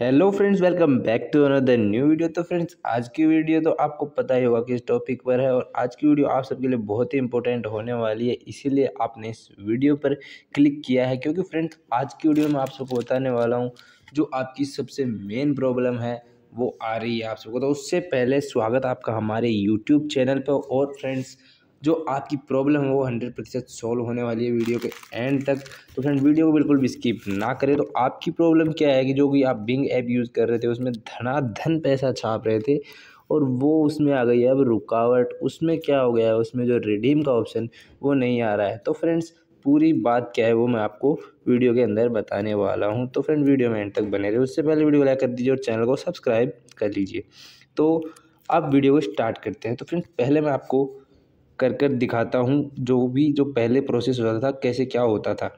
hello friends welcome back to another new video तो friends आज की वीडियो तो आपको पता ही होगा किस टॉपिक पर है और आज की वीडियो आप सबके लिए बहुत ही इंपॉर्टेंट होने वाली है इसीलिए आपने इस वीडियो पर क्लिक किया है क्योंकि फ्रेंड्स आज की वीडियो में आप सबको बताने वाला हूँ जो आपकी सबसे मेन प्रॉब्लम है वो आ रही है आप सबको तो उससे पहले स्वागत आपका हमारे यूट्यूब चैनल पर और फ्रेंड्स जो आपकी प्रॉब्लम है वो हंड्रेड प्रतिशत सॉल्व होने वाली है वीडियो के एंड तक तो फ्रेंड वीडियो को बिल्कुल भी स्किप ना करें तो आपकी प्रॉब्लम क्या है कि जो कि आप बिंग ऐप यूज़ कर रहे थे उसमें धनाधन पैसा छाप रहे थे और वो उसमें आ गई है अब रुकावट उसमें क्या हो गया है उसमें जो रिडीम का ऑप्शन वो नहीं आ रहा है तो फ्रेंड्स पूरी बात क्या है वो मैं आपको वीडियो के अंदर बताने वाला हूँ तो फ्रेंड वीडियो में एंड तक बने रहे उससे पहले वीडियो लाइक कर दीजिए और चैनल को सब्सक्राइब कर लीजिए तो अब वीडियो को स्टार्ट करते हैं तो फ्रेंड्स पहले मैं आपको कर कर दिखाता हूँ जो भी जो पहले प्रोसेस होता था कैसे क्या होता था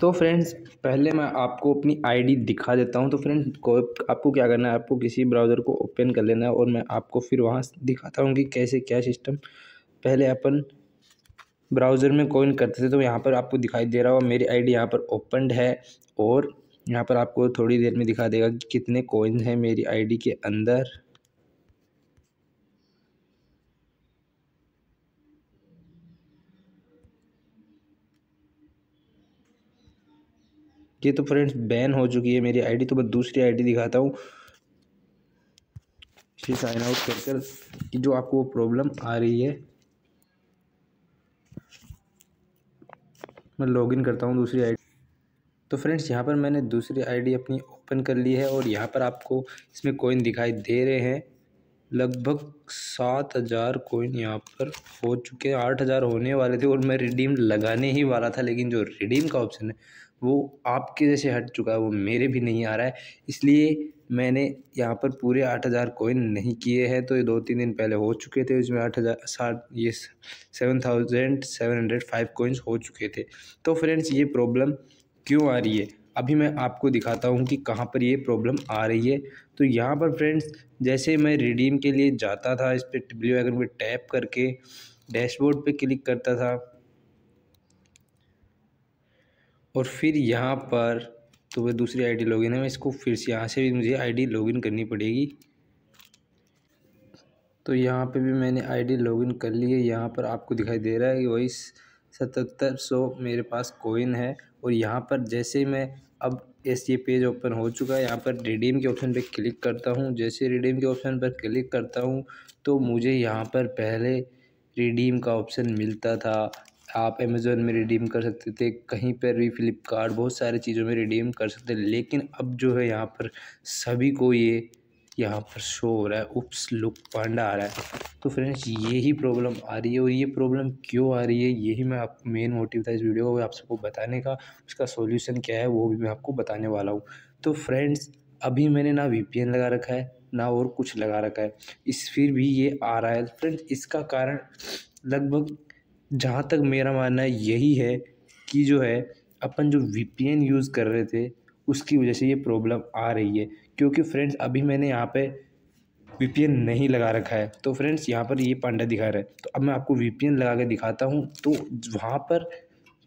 तो फ्रेंड्स पहले मैं आपको अपनी आईडी दिखा देता हूँ तो फ्रेंड्स को आपको क्या करना है आपको किसी ब्राउज़र को ओपन कर लेना है और मैं आपको फिर वहाँ दिखाता हूँ कि कैसे क्या सिस्टम पहले अपन ब्राउज़र में कॉइन करते थे तो यहाँ पर आपको दिखाई दे रहा हो मेरी आईडी यहाँ पर ओपनड है और यहाँ पर आपको थोड़ी देर में दिखा देगा कि कितने कोइन हैं मेरी आई के अंदर ये तो फ्रेंड्स बैन हो चुकी है मेरी आईडी तो मैं दूसरी आईडी दिखाता हूँ इसे साइन आउट कर कर कि जो आपको प्रॉब्लम आ रही है मैं लॉगिन करता हूँ दूसरी आईडी तो फ्रेंड्स यहाँ पर मैंने दूसरी आईडी अपनी ओपन कर ली है और यहाँ पर आपको इसमें कोइन दिखाई दे रहे हैं लगभग सात हज़ार कोइन यहाँ पर हो चुके हैं आठ हज़ार होने वाले थे और मैं रिडीम लगाने ही वाला था लेकिन जो रिडीम का ऑप्शन है वो आपके जैसे हट चुका है वो मेरे भी नहीं आ रहा है इसलिए मैंने यहाँ पर पूरे आठ हज़ार कोइन नहीं किए हैं तो ये दो तीन दिन पहले हो चुके थे उसमें आठ हज़ार साठ ये seven thousand seven hundred five coins हो चुके थे तो फ्रेंड्स ये प्रॉब्लम क्यों आ रही है अभी मैं आपको दिखाता हूँ कि कहाँ पर ये प्रॉब्लम आ रही है तो यहाँ पर फ्रेंड्स जैसे मैं रिडीम के लिए जाता था इस पर ब्लू आइकन पर टैप करके डैशबोर्ड पर क्लिक करता था और फिर यहाँ पर तो वह दूसरी आईडी लॉगिन है मैं इसको फिर से यहाँ से भी मुझे आईडी लॉगिन करनी पड़ेगी तो यहाँ पे भी मैंने आईडी लॉगिन कर ली है यहाँ पर आपको दिखाई दे रहा है कि वही सतहत्तर सौ मेरे पास कोइन है और यहाँ पर जैसे ही मैं अब एस ये पेज ओपन हो चुका है यहाँ पर रिडीम के ऑप्शन पर क्लिक करता हूँ जैसे रिडीम के ऑप्शन पर क्लिक करता हूँ तो मुझे यहाँ पर पहले रिडीम का ऑप्शन मिलता था आप अमेज़ोन में रिडीम कर सकते थे कहीं पर भी फ्लिपकार्ट बहुत सारी चीज़ों में रिडीम कर सकते थे लेकिन अब जो है यहाँ पर सभी को ये यहाँ पर शो हो रहा है उप्स लुक पांडा आ रहा है तो फ्रेंड्स यही प्रॉब्लम आ रही है और ये प्रॉब्लम क्यों आ रही है यही मैं आप मेन मोटिव था इस वीडियो को आप सबको बताने का उसका सॉल्यूशन क्या है वो भी मैं आपको बताने वाला हूँ तो फ्रेंड्स अभी मैंने ना वी लगा रखा है ना और कुछ लगा रखा है इस फिर भी ये आ रहा है फ्रेंड्स इसका कारण लगभग जहाँ तक मेरा मानना यही है कि जो है अपन जो वी पी एन यूज़ कर रहे थे उसकी वजह से ये प्रॉब्लम आ रही है क्योंकि फ्रेंड्स अभी मैंने यहाँ पे वी पी एन नहीं लगा रखा है तो फ्रेंड्स यहाँ पर ये पांडा दिखा रहा है तो अब मैं आपको वी पी एन लगा के दिखाता हूँ तो वहाँ पर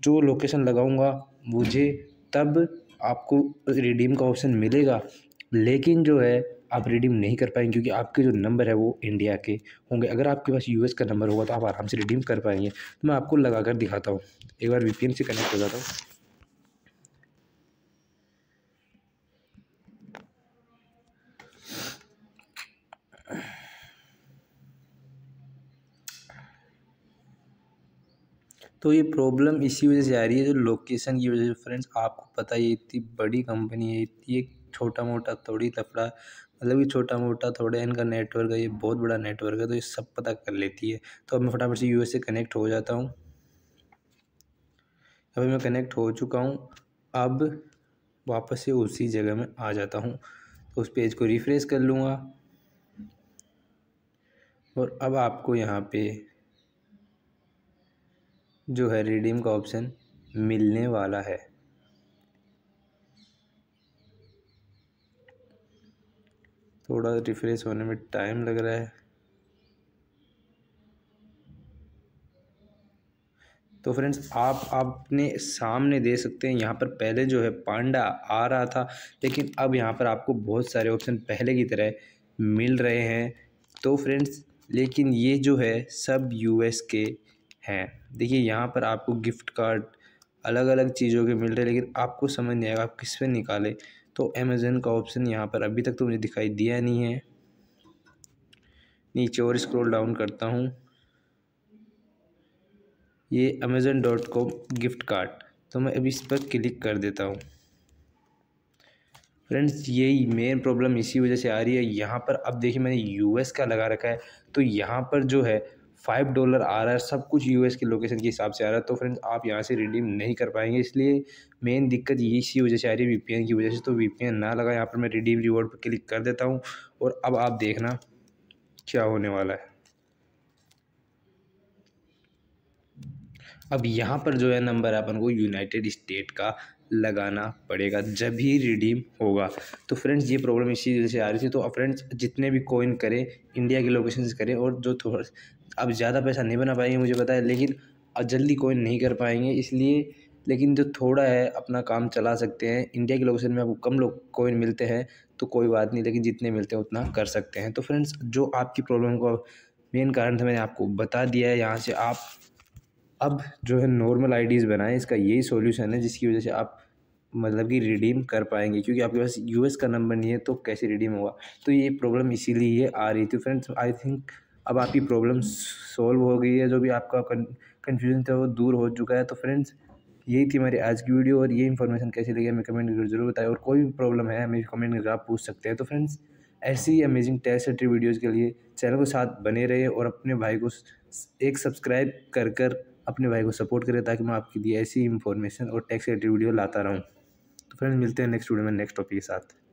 जो लोकेशन लगाऊँगा मुझे तब आपको रिडीम का ऑप्शन मिलेगा लेकिन जो है आप रिडीम नहीं कर पाएंगे क्योंकि आपके जो नंबर है वो इंडिया के होंगे अगर आपके पास यूएस का नंबर होगा तो आप आराम से रिडीम कर पाएंगे तो मैं आपको लगा कर दिखाता हूँ एक बार वीपीएन से कनेक्ट हो जाता हूँ तो ये प्रॉब्लम इसी वजह से आ रही है जो लोकेशन की वजह से फ्रेंड्स आपको पता है ये इतनी बड़ी कंपनी है इतनी एक छोटा मोटा थोड़ी तपड़ा मतलब कि छोटा मोटा थोड़ा इनका नेटवर्क है ये बहुत बड़ा नेटवर्क है तो ये सब पता कर लेती है तो अब मैं फटाफट से यू से कनेक्ट हो जाता हूँ अभी मैं कनेक्ट हो चुका हूँ अब वापस से उसी जगह में आ जाता हूँ तो उस पेज को रिफ्रेश कर लूँगा और अब आपको यहाँ पे जो है रिडीम का ऑप्शन मिलने वाला है थोड़ा रिफ्रेश होने में टाइम लग रहा है तो फ्रेंड्स आप अपने सामने दे सकते हैं यहाँ पर पहले जो है पांडा आ रहा था लेकिन अब यहाँ पर आपको बहुत सारे ऑप्शन पहले की तरह मिल रहे हैं तो फ्रेंड्स लेकिन ये जो है सब यूएस के हैं देखिए यहाँ पर आपको गिफ्ट कार्ड अलग अलग चीज़ों के मिल रहे हैं लेकिन आपको समझ नहीं आएगा आप किस पे निकालें तो अमेज़न का ऑप्शन यहाँ पर अभी तक तो मुझे दिखाई दिया नहीं है नीचे और स्क्रॉल डाउन करता हूँ ये Amazon dot com gift card तो मैं अभी इस पर क्लिक कर देता हूँ फ्रेंड्स यही मेन प्रॉब्लम इसी वजह से आ रही है यहाँ पर अब देखिए मैंने यूएस का लगा रखा है तो यहाँ पर जो है फाइव डॉलर आ रहा है सब कुछ यूएस के लोकेशन के हिसाब से आ रहा है तो फ्रेंड्स आप यहाँ से रिडीम नहीं कर पाएंगे इसलिए मेन दिक्कत सी वजह से आ रही है वीपीएन की वजह से तो वीपीएन ना लगा यहाँ पर मैं रिडीम रिवॉर्ड पर क्लिक कर देता हूँ और अब आप देखना क्या होने वाला है अब यहाँ पर जो है नंबर अपन को यूनाइटेड स्टेट का लगाना पड़ेगा जब ही रिडीम होगा तो फ्रेंड्स ये प्रॉब्लम इसी वजह से आ रही थी तो फ्रेंड्स जितने भी कॉइन करें इंडिया के लोकेशन से करें और जो थोड़ा अब ज़्यादा पैसा नहीं बना पाएंगे मुझे पता है लेकिन जल्दी कोइन नहीं कर पाएंगे इसलिए लेकिन जो थोड़ा है अपना काम चला सकते हैं इंडिया के लोकेशन में आपको कम लोग कोइन मिलते हैं तो कोई बात नहीं लेकिन जितने मिलते हैं उतना कर सकते हैं तो फ्रेंड्स जो आपकी प्रॉब्लम का मेन कारण था मैंने आपको बता दिया है यहाँ से आप अब जो है नॉर्मल आईडीज़ बनाएं इसका यही सॉल्यूशन है जिसकी वजह से आप मतलब कि रिडीम कर पाएंगे क्योंकि आपके पास यूएस का नंबर नहीं है तो कैसे रिडीम होगा तो ये प्रॉब्लम इसीलिए आ रही थी फ्रेंड्स आई थिंक अब आपकी प्रॉब्लम सॉल्व हो गई है जो भी आपका कन्फ्यूजन था वो दूर हो चुका है तो फ्रेंड्स यही थी हमारी आज की वीडियो और ये इन्फॉर्मेशन कैसी लगी हमें कमेंट करके जरूर बताएं और कोई भी प्रॉब्लम है हमें कमेंट करके आप पूछ सकते हैं तो फ्रेंड्स ऐसी ही अमेजिंग टेस्ट ट्री वीडियोज़ के लिए चैनल के साथ बने रहे और अपने भाई को एक सब्सक्राइब कर कर अपने भाई को सपोर्ट करें ताकि मैं आपके लिए ऐसी इन्फॉर्मेशन और टैक्स रिलेटेड वीडियो लाता रहूँ तो फ्रेंड्स मिलते हैं नेक्स्ट वीडियो में नेक्स्ट टॉपिक के साथ